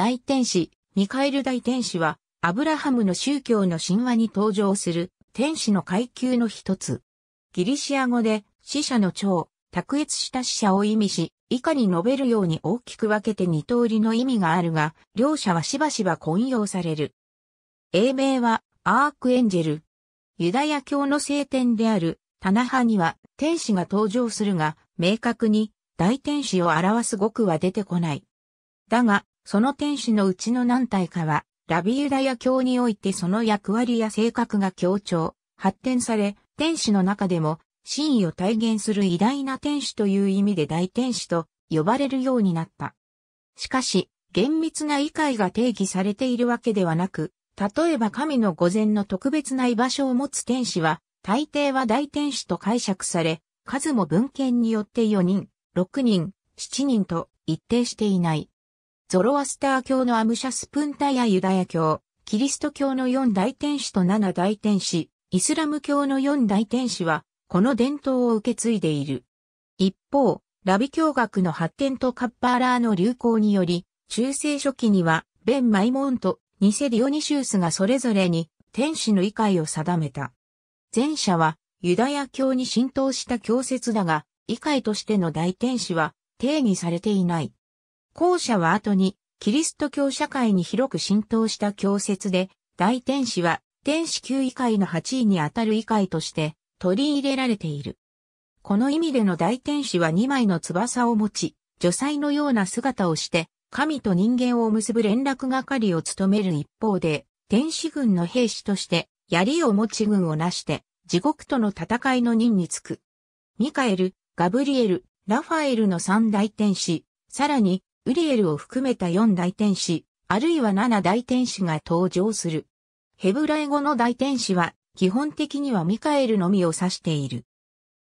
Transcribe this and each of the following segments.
大天使、ミカエル大天使は、アブラハムの宗教の神話に登場する天使の階級の一つ。ギリシア語で死者の長、卓越した死者を意味し、以下に述べるように大きく分けて二通りの意味があるが、両者はしばしば混用される。英名はアークエンジェル。ユダヤ教の聖典であるタナハには天使が登場するが、明確に大天使を表す語句は出てこない。だが、その天使のうちの何体かは、ラビユダヤ教においてその役割や性格が強調、発展され、天使の中でも、真意を体現する偉大な天使という意味で大天使と呼ばれるようになった。しかし、厳密な理解が定義されているわけではなく、例えば神の御前の特別な居場所を持つ天使は、大抵は大天使と解釈され、数も文献によって4人、6人、7人と一定していない。ゾロアスター教のアムシャスプンタやユダヤ教、キリスト教の四大天使と七大天使、イスラム教の四大天使は、この伝統を受け継いでいる。一方、ラビ教学の発展とカッパーラーの流行により、中世初期には、ベン・マイモンとニセ・ディオニシウスがそれぞれに天使の理解を定めた。前者はユダヤ教に浸透した教説だが、理解としての大天使は定義されていない。後者は後に、キリスト教社会に広く浸透した教説で、大天使は、天使級異界の8位にあたる異界として、取り入れられている。この意味での大天使は2枚の翼を持ち、女才のような姿をして、神と人間を結ぶ連絡係を務める一方で、天使軍の兵士として、槍を持ち軍を成して、地獄との戦いの任につく。ミカエル、ガブリエル、ラファエルの三大天使、さらに、ウリエルを含めた4大天使、あるいは7大天使が登場する。ヘブライ語の大天使は、基本的にはミカエルのみを指している。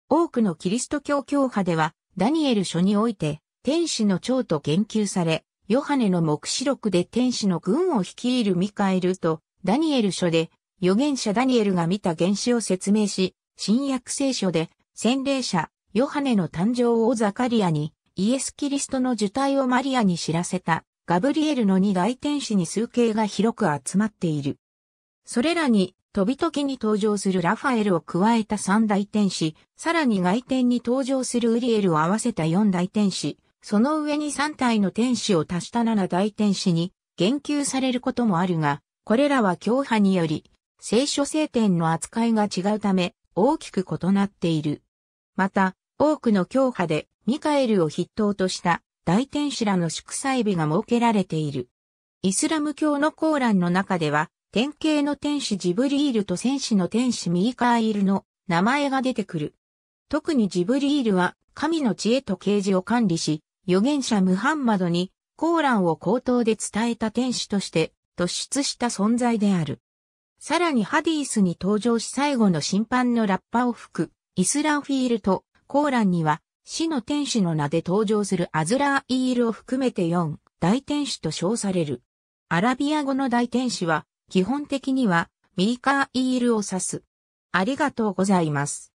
多くのキリスト教教派では、ダニエル書において、天使の長と言及され、ヨハネの目視録で天使の軍を率いるミカエルと、ダニエル書で、預言者ダニエルが見た原子を説明し、新約聖書で、洗礼者、ヨハネの誕生をザカリアに、イエス・キリストの受胎をマリアに知らせた、ガブリエルの二大天使に数形が広く集まっている。それらに、飛び時に登場するラファエルを加えた三大天使、さらに外天に登場するウリエルを合わせた四大天使、その上に三体の天使を足した七大天使に言及されることもあるが、これらは教派により、聖書聖典の扱いが違うため、大きく異なっている。また、多くの教派でミカエルを筆頭とした大天使らの祝祭日が設けられている。イスラム教のコーランの中では、典型の天使ジブリールと戦士の天使ミリカーイルの名前が出てくる。特にジブリールは神の知恵と啓示を管理し、預言者ムハンマドにコーランを口頭で伝えた天使として突出した存在である。さらにハディースに登場し最後の審判のラッパを吹くイスラフィールとコーランには、死の天使の名で登場するアズラーイールを含めて4大天使と称される。アラビア語の大天使は、基本的にはミーカーイールを指す。ありがとうございます。